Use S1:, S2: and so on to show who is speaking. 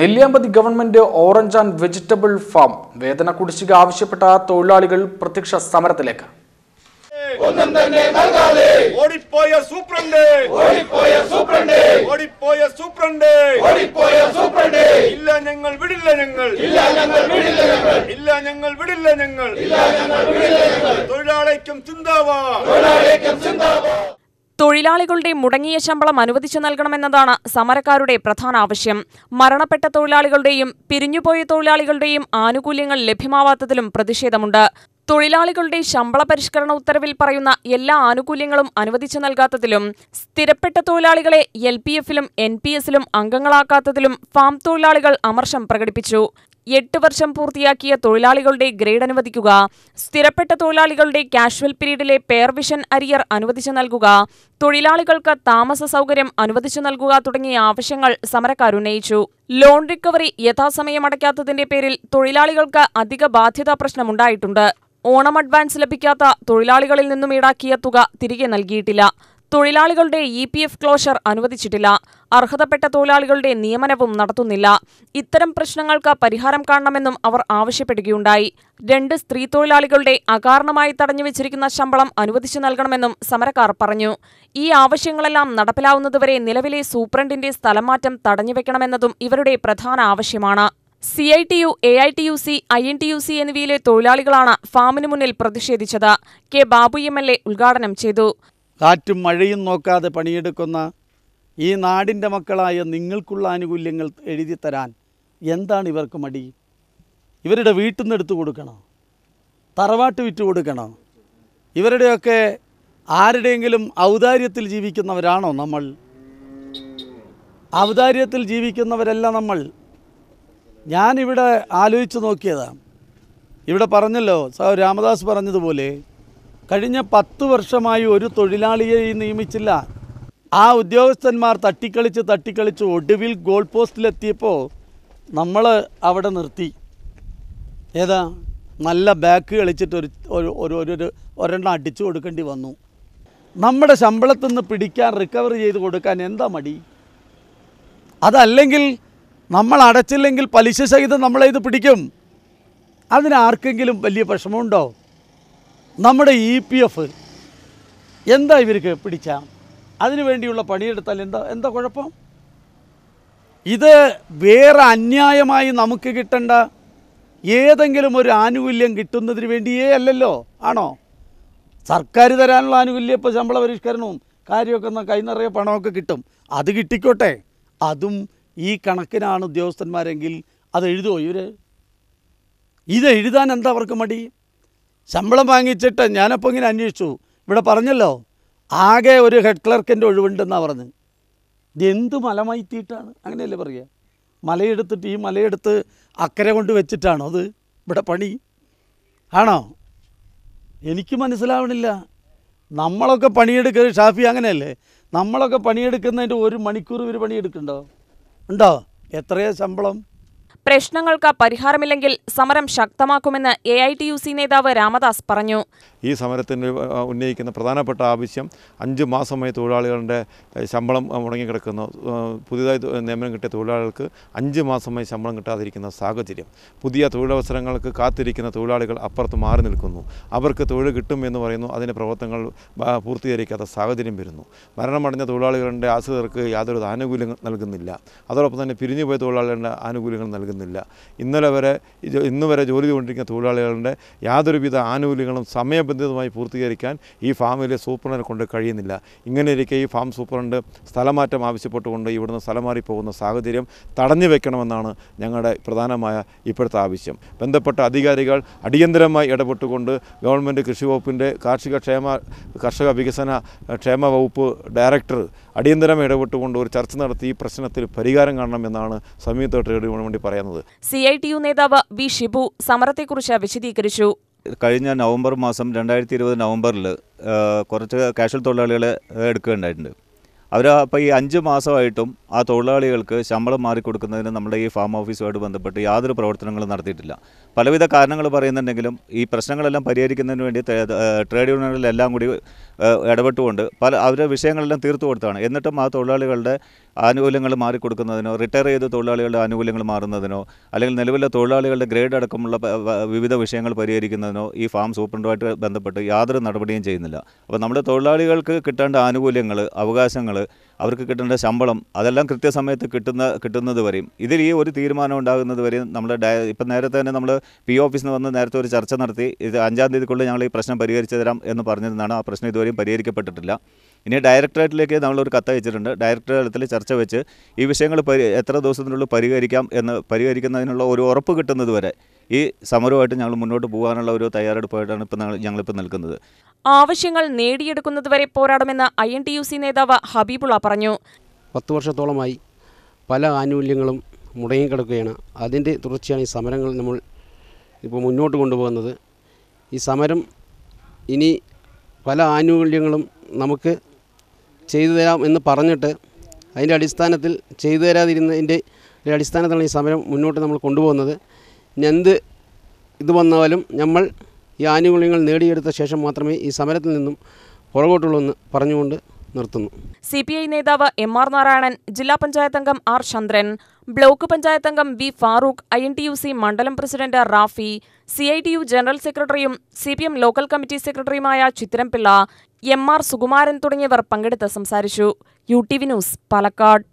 S1: Nelliyampathy government orange and vegetable farm വേതന കുടിശ്ശിക ആവശ്യപ്പെട്ട തൊഴിലാളികൾ പ്രത്യക്ഷ സമരത്തിലേക്ക്
S2: ഓടിപ്പോയ ഓടിപ്പോയ ഓടിപ്പോയ ഓടിപ്പോയ ഇല്ല വിടില്ല ഇല്ല ഞങ്ങൾ വിടില്ല ഇല്ല ഞങ്ങൾ വിടില്ല ഞങ്ങൾ
S1: വിടില്ല തൊഴിലാളിക്കും ചിന്താവാ
S3: തൊഴിലാളികളുടെ മുടങ്ങിയ ശമ്പളം അനുവദിച്ചു നൽകണമെന്നതാണ് സമരക്കാരുടെ പ്രധാന ആവശ്യം മരണപ്പെട്ട തൊഴിലാളികളുടെയും പിരിഞ്ഞുപോയ തൊഴിലാളികളുടെയും ആനുകൂല്യങ്ങൾ ലഭ്യമാവാത്തതിലും പ്രതിഷേധമുണ്ട് തൊഴിലാളികളുടെ ശമ്പള പരിഷ്കരണ ഉത്തരവിൽ പറയുന്ന എല്ലാ ആനുകൂല്യങ്ങളും അനുവദിച്ചു നൽകാത്തതിലും സ്ഥിരപ്പെട്ട തൊഴിലാളികളെ എൽ പി എഫിലും എൻ പി എസിലും അംഗങ്ങളാക്കാത്തതിലും ഫാം തൊഴിലാളികൾ അമർഷം പ്രകടിപ്പിച്ചു എട്ട് വർഷം പൂർത്തിയാക്കിയ തൊഴിലാളികളുടെ ഗ്രേഡ് അനുവദിക്കുക സ്ഥിരപ്പെട്ട തൊഴിലാളികളുടെ കാഷ്വൽ പീരീഡിലെ പേർവിഷൻ അരിയർ അനുവദിച്ചു നൽകുക തൊഴിലാളികൾക്ക് താമസ സൗകര്യം അനുവദിച്ചു നൽകുക തുടങ്ങിയ ആവശ്യങ്ങൾ സമരക്കാരുന്നയിച്ചു ലോൺ റിക്കവറി യഥാസമയം അടയ്ക്കാത്തതിന്റെ പേരിൽ തൊഴിലാളികൾക്ക് അധിക ബാധ്യതാ പ്രശ്നമുണ്ടായിട്ടുണ്ട് ഓണം അഡ്വാൻസ് ലഭിക്കാത്ത തൊഴിലാളികളിൽ നിന്നും ഈടാക്കിയ തുക തിരികെ നൽകിയിട്ടില്ല തൊഴിലാളികളുടെ ഇ പി എഫ് ക്ലോഷർ അനുവദിച്ചിട്ടില്ല അർഹതപ്പെട്ട തൊഴിലാളികളുടെ നിയമനവും നടത്തുന്നില്ല ഇത്തരം പ്രശ്നങ്ങൾക്ക് പരിഹാരം കാണണമെന്നും അവർ ആവശ്യപ്പെടുകയുണ്ടായി രണ്ട് സ്ത്രീ തൊഴിലാളികളുടെ അകാരണമായി തടഞ്ഞു വെച്ചിരിക്കുന്ന ശമ്പളം അനുവദിച്ചു നൽകണമെന്നും സമരക്കാർ പറഞ്ഞു ഈ ആവശ്യങ്ങളെല്ലാം നടപ്പിലാവുന്നതുവരെ നിലവിലെ സൂപ്രണ്ടിന്റെ സ്ഥലമാറ്റം തടഞ്ഞുവെക്കണമെന്നതും ഇവരുടെ പ്രധാന ആവശ്യമാണ് C I T U A I T U C I N T U C എന്നിവയിലെ തൊഴിലാളികളാണ് ഫാമിന് മുന്നിൽ പ്രതിഷേധിച്ചത് K Babu M L A ഉദ്ഘാടനം ചെയ്തു
S1: കാറ്റും മഴയും നോക്കാതെ പണിയെടുക്കുന്ന ഈ നാടിൻ്റെ മക്കളായ നിങ്ങൾക്കുള്ള ആനുകൂല്യങ്ങൾ എഴുതി തരാൻ എന്താണ് ഇവർക്ക് മടി ഇവരുടെ വീട്ടിൽ നിന്ന് എടുത്തു കൊടുക്കണോ തറവാട്ട് വിറ്റ് കൊടുക്കണോ ഇവരുടെയൊക്കെ ആരുടെയെങ്കിലും ഔദാര്യത്തിൽ ജീവിക്കുന്നവരാണോ നമ്മൾ ഔദാര്യത്തിൽ ജീവിക്കുന്നവരല്ല നമ്മൾ ഞാനിവിടെ ആലോചിച്ച് നോക്കിയതാണ് ഇവിടെ പറഞ്ഞല്ലോ സ രാമദാസ് പറഞ്ഞതുപോലെ കഴിഞ്ഞ പത്ത് വർഷമായി ഒരു തൊഴിലാളിയെ നിയമിച്ചില്ല ആ ഉദ്യോഗസ്ഥന്മാർ തട്ടിക്കളിച്ച് തട്ടിക്കളിച്ച് ഒടുവിൽ ഗോൾ പോസ്റ്റിലെത്തിയപ്പോൾ നമ്മൾ അവിടെ നിർത്തി ഏതാ നല്ല ബാക്ക് കളിച്ചിട്ട് ഒരു ഒരു ഒരു ഒരെണ്ണം അടിച്ചു കൊടുക്കേണ്ടി വന്നു നമ്മുടെ ശമ്പളത്തിൽ നിന്ന് പിടിക്കാൻ റിക്കവർ ചെയ്ത് കൊടുക്കാൻ എന്താ മടി അതല്ലെങ്കിൽ നമ്മൾ അടച്ചില്ലെങ്കിൽ പലിശ സഹിതം നമ്മളേത് പിടിക്കും ആർക്കെങ്കിലും വലിയ വിഷമമുണ്ടോ നമ്മുടെ ഇ പി എഫ് എന്താ ഇവർക്ക് പിടിച്ചാൽ അതിനു വേണ്ടിയുള്ള പണിയെടുത്താൽ എന്താ എന്താ കുഴപ്പം ഇത് വേറെ അന്യായമായി നമുക്ക് കിട്ടേണ്ട ഏതെങ്കിലും ഒരു ആനുകൂല്യം കിട്ടുന്നതിന് വേണ്ടിയേ അല്ലല്ലോ ആണോ സർക്കാർ തരാനുള്ള ആനുകൂല്യം ഇപ്പോൾ ശമ്പള പരിഷ്കരണവും കാര്യമൊക്കെ കൈ നിറയ പണമൊക്കെ കിട്ടും അത് കിട്ടിക്കോട്ടെ അതും ഈ കണക്കിനാണ് ഉദ്യോഗസ്ഥന്മാരെങ്കിൽ അത് എഴുതുമോ ഇവർ ഇത് എഴുതാൻ എന്താ അവർക്ക് മടി ശമ്പളം വാങ്ങിച്ചിട്ട് ഞാനപ്പോൾ ഇങ്ങനെ അന്വേഷിച്ചു ഇവിടെ പറഞ്ഞല്ലോ ആകെ ഒരു ഹെഡ് ക്ലർക്കിൻ്റെ ഒഴിവുണ്ടെന്നാണ് പറഞ്ഞത് ഇതെന്ത് മലമയത്തിയിട്ടാണ് അങ്ങനെയല്ലേ പറയുക മലയെടുത്തിട്ട് ഈ മലയെടുത്ത് അക്കരെ കൊണ്ട് വെച്ചിട്ടാണോ അത് ഇവിടെ പണി ആണോ എനിക്ക് മനസ്സിലാവണില്ല നമ്മളൊക്കെ പണിയെടുക്കുക ഷാഫി അങ്ങനെയല്ലേ നമ്മളൊക്കെ പണിയെടുക്കുന്നതിൻ്റെ ഒരു മണിക്കൂർ ഇവർ പണിയെടുക്കുന്നുണ്ടോ ഉണ്ടോ എത്രയാ
S3: ശമ്പളം പ്രശ്നങ്ങൾക്ക് പരിഹാരമില്ലെങ്കിൽ സമരം ശക്തമാക്കുമെന്ന് A I T U C നേതാവ് രാമദാസ് പറഞ്ഞു
S2: ഈ സമരത്തിന് ഉന്നയിക്കുന്ന പ്രധാനപ്പെട്ട ആവശ്യം അഞ്ച് മാസമായി തൊഴിലാളികളുടെ ശമ്പളം മുടങ്ങിക്കിടക്കുന്നു പുതിയതായി നിയമനം കിട്ടിയ തൊഴിലാളികൾക്ക് അഞ്ച് മാസമായി ശമ്പളം കിട്ടാതിരിക്കുന്ന സാഹചര്യം പുതിയ തൊഴിലവസരങ്ങൾക്ക് കാത്തിരിക്കുന്ന തൊഴിലാളികൾ അപ്പുറത്ത് മാറി നിൽക്കുന്നു അവർക്ക് തൊഴിൽ കിട്ടും എന്ന് പറയുന്നു അതിൻ്റെ പ്രവർത്തനങ്ങൾ പൂർത്തീകരിക്കാത്ത സാഹചര്യം വരുന്നു മരണമടഞ്ഞ തൊഴിലാളികളുടെ ആശ്രിതർക്ക് യാതൊരു ആനുകൂല്യങ്ങൾ നൽകുന്നില്ല അതോടൊപ്പം തന്നെ പിരിഞ്ഞുപോയ തൊഴിലാളികളുടെ ആനുകൂല്യങ്ങൾ നൽകുന്നു നൽകുന്നില്ല ഇന്നലെ വരെ ഇന്നു വരെ ജോലി ചെയ്തുകൊണ്ടിരിക്കുന്ന തൊഴിലാളികളുടെ യാതൊരുവിധ ആനുകൂല്യങ്ങളും സമയബന്ധിതമായി പൂർത്തീകരിക്കാൻ ഈ ഫാമിലെ സൂപ്രണ്ടിനെ കൊണ്ട് കഴിയുന്നില്ല ഇങ്ങനെയിരിക്കെ ഈ ഫാം സൂപ്രണ്ട് സ്ഥലമാറ്റം ആവശ്യപ്പെട്ടുകൊണ്ട് ഇവിടുന്ന് സ്ഥലം മാറിപ്പോകുന്ന സാഹചര്യം തടഞ്ഞു വെക്കണമെന്നാണ് ഞങ്ങളുടെ പ്രധാനമായ ഇപ്പോഴത്തെ ആവശ്യം ബന്ധപ്പെട്ട അധികാരികൾ അടിയന്തരമായി ഇടപെട്ടുകൊണ്ട് ഗവൺമെൻറ് കൃഷി വകുപ്പിൻ്റെ കാർഷിക ക്ഷേമ കർഷക വികസന ക്ഷേമ വകുപ്പ് ഡയറക്ടർ അടിയന്തരം ഇടപെട്ടുകൊണ്ട് ഒരു ചർച്ച നടത്തി ഈ പ്രശ്നത്തിൽ പരിഹാരം കാണണം എന്നാണ് സംയുക്ത
S4: ട്രേഡ് യൂണിയൻ വേണ്ടി പറയുന്നത്
S3: സി ഐ ടി യു നേതാവ് ബി ഷിബു സമരത്തെക്കുറിച്ച് വിശദീകരിച്ചു
S4: കഴിഞ്ഞ നവംബർ മാസം രണ്ടായിരത്തി ഇരുപത് നവംബറിൽ കുറച്ച് കാഷ്വൽ തൊഴിലാളികളെ എടുക്കുകയുണ്ടായിട്ടുണ്ട് അവർ അപ്പോൾ ഈ അഞ്ച് മാസമായിട്ടും ആ തൊഴിലാളികൾക്ക് ശമ്പളം മാറിക്കൊടുക്കുന്നതിന് നമ്മുടെ ഈ ഫാം ഓഫീസുമായിട്ട് ബന്ധപ്പെട്ട് യാതൊരു പ്രവർത്തനങ്ങളും നടത്തിയിട്ടില്ല പലവിധ കാരണങ്ങൾ പറയുന്നുണ്ടെങ്കിലും ഈ പ്രശ്നങ്ങളെല്ലാം പരിഹരിക്കുന്നതിന് വേണ്ടി ട്രേഡ് യൂണിയനുകളിലെല്ലാം കൂടി ഇടപെട്ടുകൊണ്ട് പല അവരുടെ വിഷയങ്ങളെല്ലാം തീർത്തു കൊടുത്താണ് എന്നിട്ടും ആ തൊഴിലാളികളുടെ ആനുകൂല്യങ്ങൾ മാറിക്കൊടുക്കുന്നതിനോ റിട്ടയർ ചെയ്ത തൊഴിലാളികളുടെ ആനുകൂല്യങ്ങൾ മാറുന്നതിനോ അല്ലെങ്കിൽ നിലവിലെ തൊഴിലാളികളുടെ ഗ്രേഡ് അടക്കമുള്ള വിവിധ വിഷയങ്ങൾ പരിഹരിക്കുന്നതിനോ ഈ ഫാം സൂപ്രണ്ടുമായിട്ട് ബന്ധപ്പെട്ട് യാതൊരു നടപടിയും ചെയ്യുന്നില്ല അപ്പോൾ നമ്മുടെ തൊഴിലാളികൾക്ക് കിട്ടേണ്ട ആനുകൂല്യങ്ങൾ അവകാശങ്ങൾ അവർക്ക് കിട്ടേണ്ട ശമ്പളം അതെല്ലാം കൃത്യസമയത്ത് കിട്ടുന്ന കിട്ടുന്നത് വരെയും ഇതിൽ ഈ ഒരു തീരുമാനം ഉണ്ടാകുന്നത് വരെയും നമ്മൾ ഇപ്പം നേരത്തെ തന്നെ നമ്മൾ പി ഓഫീസിൽ നിന്ന് വന്ന് നേരത്തെ ഒരു ചർച്ച നടത്തി ഇത് അഞ്ചാം തീയതിക്കുള്ളിൽ ഞങ്ങൾ ഈ പ്രശ്നം പരിഹരിച്ചു തരാം എന്ന് പറഞ്ഞിരുന്നാണ് ആ പ്രശ്നം ഇതുവരെയും പരിഹരിക്കപ്പെട്ടിട്ടില്ല ഇനി ഡയറക്ടറേറ്റിലേക്ക് നമ്മളൊരു കത്ത് അയച്ചിട്ടുണ്ട് ഡയറക്ടർ ചർച്ച വെച്ച് ഈ വിഷയങ്ങൾ പരി എത്ര ദിവസത്തിനുള്ളിൽ പരിഹരിക്കാം എന്ന് പരിഹരിക്കുന്നതിനുള്ള ഒരു ഉറപ്പ് കിട്ടുന്നത് വരെ ഈ സമരവുമായിട്ട് ഞങ്ങൾ മുന്നോട്ട് പോകാനുള്ള ഒരു തയ്യാറെടുപ്പായിട്ടാണ് ഇപ്പോൾ ഞങ്ങളിപ്പോൾ നിൽക്കുന്നത്
S3: ആവശ്യങ്ങൾ നേടിയെടുക്കുന്നതുവരെ പോരാടുമെന്ന് I N T U C നേതാവ് ഹബീബുള്ള പറഞ്ഞു
S4: പത്ത് വർഷത്തോളമായി പല ആനുകൂല്യങ്ങളും
S1: മുടങ്ങി കിടക്കുകയാണ് അതിൻ്റെ തുടർച്ചയാണ് ഈ സമരങ്ങൾ നമ്മൾ ഇപ്പോൾ മുന്നോട്ട് കൊണ്ടുപോകുന്നത് ഈ സമരം ഇനി പല ആനുകൂല്യങ്ങളും നമുക്ക് ചെയ്തു തരാം എന്ന് പറഞ്ഞിട്ട് അതിൻ്റെ അടിസ്ഥാനത്തിൽ ചെയ്തു തരാതിരുന്നതിൻ്റെ അടിസ്ഥാനത്തിലാണ് ഈ സമരം മുന്നോട്ട് നമ്മൾ കൊണ്ടുപോകുന്നത് എന്ത് ഇത് വന്നാലും നമ്മൾ ഈ ആനുകൂല്യങ്ങൾ നേടിയെടുത്ത ശേഷം മാത്രമേ ഈ സമരത്തിൽ നിന്നും പുറകോട്ടുള്ളൂ എന്ന് പറഞ്ഞുകൊണ്ട് നിർത്തുന്നു
S3: സി പി ഐ നേതാവ് എം ആർ നാരായണൻ ജില്ലാ പഞ്ചായത്ത് അംഗം ആർ ചന്ദ്രൻ ബ്ലോക്ക് പഞ്ചായത്ത് അംഗം V Farooq I N T U C മണ്ഡലം president Rafi C I T U general സെക്രട്ടറിയും C P M local committee സെക്രട്ടറിയുമായ ചിത്രംപിള്ള എം ആർ സുകുമാരൻ തുടങ്ങിയവർ പങ്കെടുത്ത് സംസാരിച്ചു U T V news Palakkad